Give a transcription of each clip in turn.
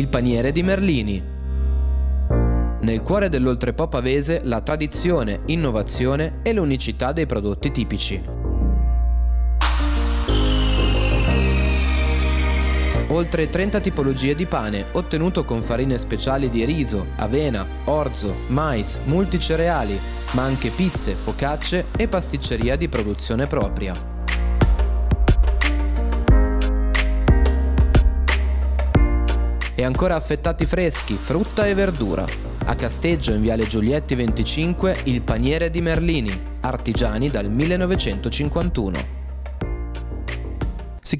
il paniere di Merlini. Nel cuore dell'oltrepò pavese la tradizione, innovazione e l'unicità dei prodotti tipici. oltre 30 tipologie di pane, ottenuto con farine speciali di riso, avena, orzo, mais, multicereali, ma anche pizze, focacce e pasticceria di produzione propria. e ancora affettati freschi, frutta e verdura. A Casteggio, in Viale Giulietti 25, il paniere di Merlini, artigiani dal 1951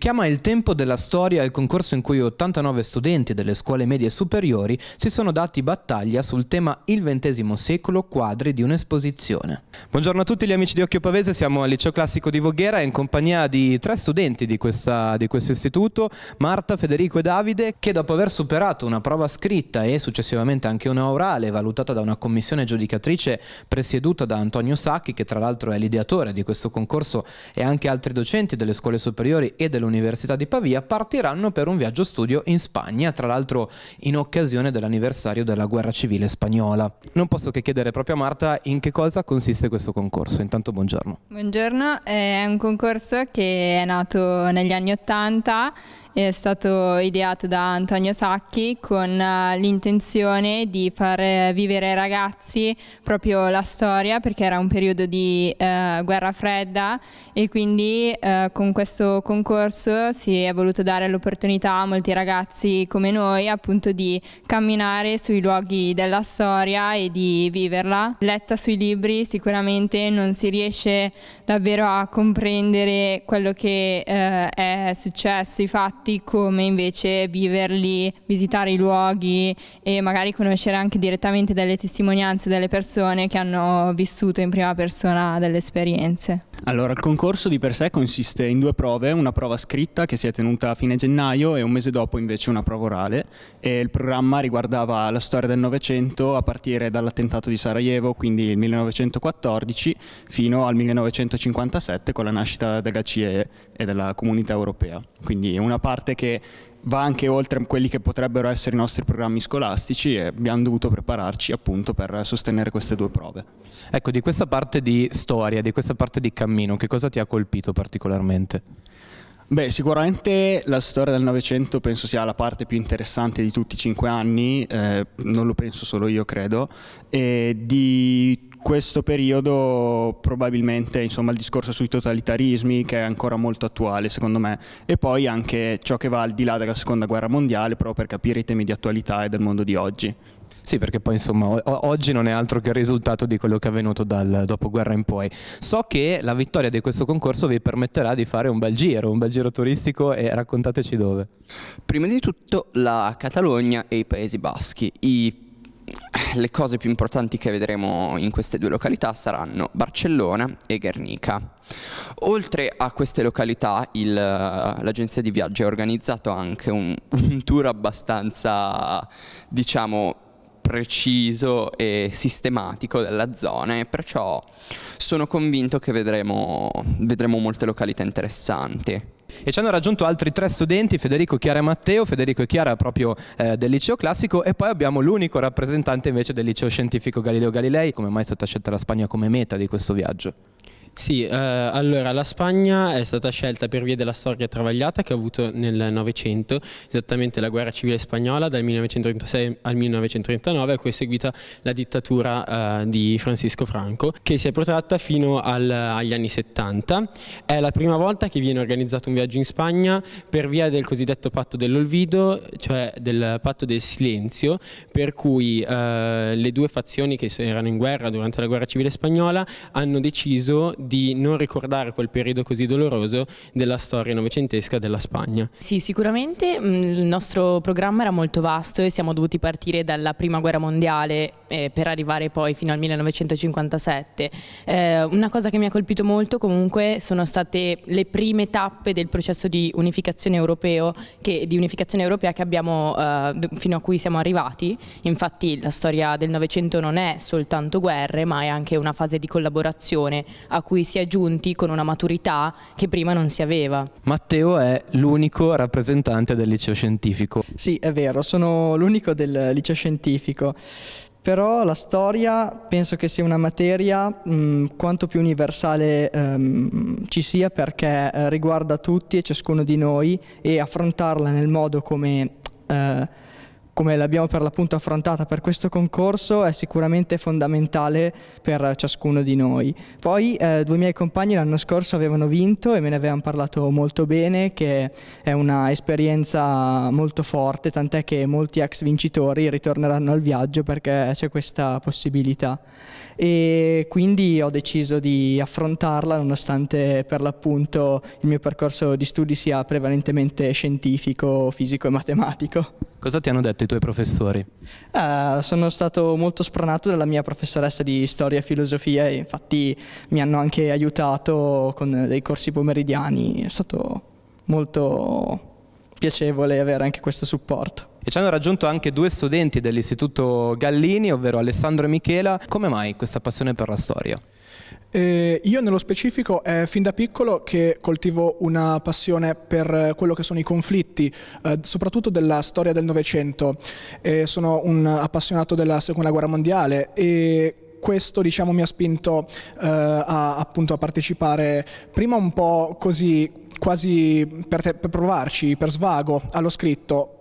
chiama Il tempo della storia il concorso in cui 89 studenti delle scuole medie superiori si sono dati battaglia sul tema Il XX secolo quadri di un'esposizione. Buongiorno a tutti gli amici di Occhio Pavese, siamo al Liceo Classico di Voghera in compagnia di tre studenti di, questa, di questo istituto, Marta, Federico e Davide, che dopo aver superato una prova scritta e successivamente anche una orale valutata da una commissione giudicatrice presieduta da Antonio Sacchi, che tra l'altro è l'ideatore di questo concorso e anche altri docenti delle scuole superiori e dell'università, all'Università di Pavia partiranno per un viaggio studio in Spagna, tra l'altro in occasione dell'anniversario della guerra civile spagnola. Non posso che chiedere proprio a Marta in che cosa consiste questo concorso. Intanto buongiorno. Buongiorno, è un concorso che è nato negli anni Ottanta è stato ideato da Antonio Sacchi con eh, l'intenzione di far eh, vivere ai ragazzi proprio la storia perché era un periodo di eh, guerra fredda e quindi eh, con questo concorso si è voluto dare l'opportunità a molti ragazzi come noi appunto di camminare sui luoghi della storia e di viverla. Letta sui libri sicuramente non si riesce davvero a comprendere quello che eh, è successo, i fatti fatti come invece viverli, visitare i luoghi e magari conoscere anche direttamente delle testimonianze delle persone che hanno vissuto in prima persona delle esperienze. Allora, il concorso di per sé consiste in due prove, una prova scritta che si è tenuta a fine gennaio e un mese dopo invece una prova orale e il programma riguardava la storia del Novecento a partire dall'attentato di Sarajevo, quindi il 1914, fino al 1957 con la nascita della CE e della Comunità Europea. Quindi una parte che va anche oltre quelli che potrebbero essere i nostri programmi scolastici e abbiamo dovuto prepararci appunto per sostenere queste due prove. Ecco, di questa parte di storia, di questa parte di cammino, che cosa ti ha colpito particolarmente? Beh, sicuramente la storia del Novecento penso sia la parte più interessante di tutti i cinque anni, eh, non lo penso solo io credo, e di questo periodo probabilmente insomma, il discorso sui totalitarismi che è ancora molto attuale secondo me e poi anche ciò che va al di là della seconda guerra mondiale proprio per capire i temi di attualità e del mondo di oggi. Sì, perché poi insomma o- oggi non è altro che il risultato di quello che è avvenuto dal dopoguerra in poi. So che la vittoria di questo concorso vi permetterà di fare un bel giro, un bel giro turistico e raccontateci dove. Prima di tutto la Catalogna e i Paesi Baschi. I le cose più importanti che vedremo in queste due località saranno Barcellona e Guernica. Oltre a queste località il, l'agenzia di viaggio ha organizzato anche un, un tour abbastanza, diciamo, preciso e sistematico della zona e perciò sono convinto che vedremo, vedremo molte località interessanti. E ci hanno raggiunto altri tre studenti, Federico, Chiara e Matteo, Federico e Chiara proprio eh, del liceo classico e poi abbiamo l'unico rappresentante invece del liceo scientifico Galileo Galilei, come mai è stata scelta la Spagna come meta di questo viaggio? Sì, eh, allora la Spagna è stata scelta per via della storia travagliata che ha avuto nel Novecento, esattamente la guerra civile spagnola dal 1936 al 1939 a cui è seguita la dittatura eh, di Francisco Franco che si è protratta fino al, agli anni 70. È la prima volta che viene organizzato un viaggio in Spagna per via del cosiddetto patto dell'olvido, cioè del patto del silenzio, per cui eh, le due fazioni che erano in guerra durante la guerra civile spagnola hanno deciso di non ricordare quel periodo così doloroso della storia novecentesca della Spagna. Sì, sicuramente mm, il nostro programma era molto vasto e siamo dovuti partire dalla Prima Guerra Mondiale eh, per arrivare poi fino al 1957. Eh, una cosa che mi ha colpito molto comunque sono state le prime tappe del processo di unificazione, europeo, che, di unificazione europea che abbiamo, eh, fino a cui siamo arrivati. Infatti la storia del Novecento non è soltanto guerre ma è anche una fase di collaborazione a cui cui si è giunti con una maturità che prima non si aveva. Matteo è l'unico rappresentante del liceo scientifico. Sì, è vero, sono l'unico del liceo scientifico. Però la storia penso che sia una materia mh, mm, quanto più universale um, ci sia perché eh, riguarda tutti e ciascuno di noi e affrontarla nel modo come eh, come l'abbiamo per l'appunto affrontata per questo concorso è sicuramente fondamentale per ciascuno di noi. Poi eh, due miei compagni l'anno scorso avevano vinto e me ne avevano parlato molto bene che è un'esperienza molto forte, tant'è che molti ex vincitori ritorneranno al viaggio perché c'è questa possibilità e quindi ho deciso di affrontarla nonostante per l'appunto il mio percorso di studi sia prevalentemente scientifico, fisico e matematico. Cosa ti hanno detto i tuoi professori? Eh, sono stato molto spronato dalla mia professoressa di storia e filosofia infatti mi hanno anche aiutato con dei corsi pomeridiani, è stato molto piacevole avere anche questo supporto. E ci hanno raggiunto anche due studenti dell'Istituto Gallini, ovvero Alessandro e Michela. Come mai questa passione per la storia? Eh, io nello specifico è eh, fin da piccolo che coltivo una passione per eh, quello che sono i conflitti, eh, soprattutto della storia del Novecento. sono un appassionato della Seconda Guerra Mondiale e questo diciamo, mi ha spinto eh, a, appunto, a partecipare prima un po' così quasi per, te, per provarci, per svago allo scritto,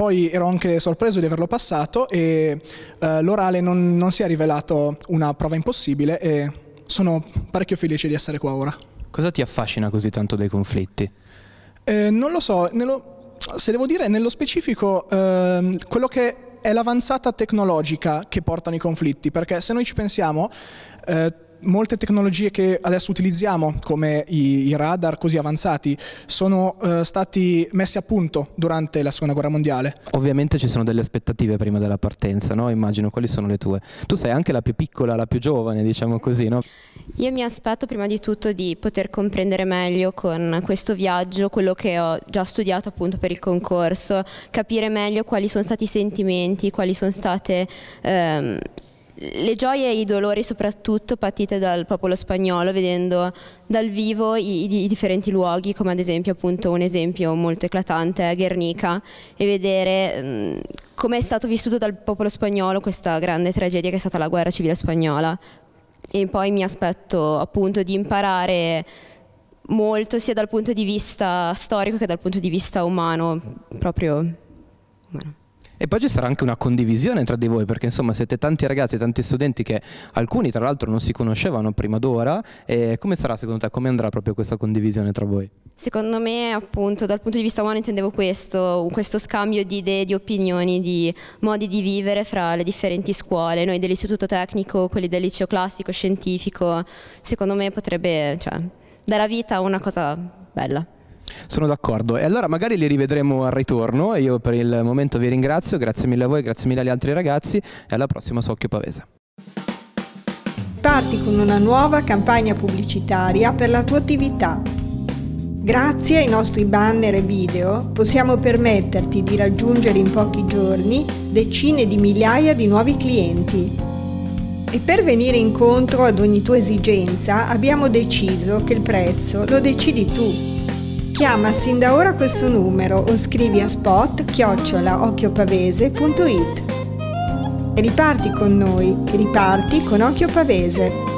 poi ero anche sorpreso di averlo passato e eh, l'orale non, non si è rivelato una prova impossibile e sono parecchio felice di essere qua ora. Cosa ti affascina così tanto dei conflitti? Eh, non lo so, nello, se devo dire nello specifico eh, quello che è l'avanzata tecnologica che portano i conflitti, perché se noi ci pensiamo... Eh, molte tecnologie che adesso utilizziamo, come i, i radar così avanzati, sono eh, stati messi a punto durante la seconda guerra mondiale. Ovviamente ci sono delle aspettative prima della partenza, no? immagino quali sono le tue. Tu sei anche la più piccola, la più giovane, diciamo così. No? Io mi aspetto prima di tutto di poter comprendere meglio con questo viaggio quello che ho già studiato appunto per il concorso, capire meglio quali sono stati i sentimenti, quali sono state ehm, le gioie e i dolori soprattutto patite dal popolo spagnolo vedendo dal vivo i, i, i, differenti luoghi come ad esempio appunto un esempio molto eclatante è Guernica e vedere come è stato vissuto dal popolo spagnolo questa grande tragedia che è stata la guerra civile spagnola e poi mi aspetto appunto di imparare molto sia dal punto di vista storico che dal punto di vista umano proprio umano. E poi ci sarà anche una condivisione tra di voi, perché insomma siete tanti ragazzi, tanti studenti che alcuni tra l'altro non si conoscevano prima d'ora. E come sarà secondo te? Come andrà proprio questa condivisione tra voi? Secondo me appunto dal punto di vista umano intendevo questo, questo scambio di idee, di opinioni, di modi di vivere fra le differenti scuole, noi dell'istituto tecnico, quelli del liceo classico, scientifico, secondo me potrebbe cioè, dare vita a una cosa bella. Sono d'accordo. E allora magari li rivedremo al ritorno. Io per il momento vi ringrazio, grazie mille a voi, grazie mille agli altri ragazzi e alla prossima su Occhio Pavese. Parti con una nuova campagna pubblicitaria per la tua attività. Grazie ai nostri banner e video possiamo permetterti di raggiungere in pochi giorni decine di migliaia di nuovi clienti. E per venire incontro ad ogni tua esigenza abbiamo deciso che il prezzo lo decidi tu. Chiama sin da ora questo numero o scrivi a spot chiocciola occhiopavese.it. Riparti con noi, riparti con Occhio Pavese.